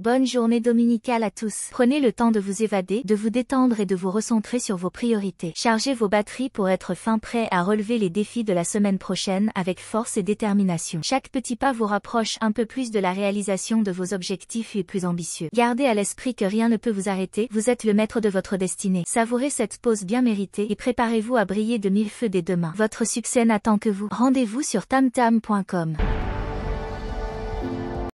Bonne journée dominicale à tous. Prenez le temps de vous évader, de vous détendre et de vous recentrer sur vos priorités. Chargez vos batteries pour être fin prêt à relever les défis de la semaine prochaine avec force et détermination. Chaque petit pas vous rapproche un peu plus de la réalisation de vos objectifs et plus ambitieux. Gardez à l'esprit que rien ne peut vous arrêter, vous êtes le maître de votre destinée. Savourez cette pause bien méritée et préparez-vous à briller de mille feux dès demain. Votre succès n'attend que vous. Rendez-vous sur tamtam.com.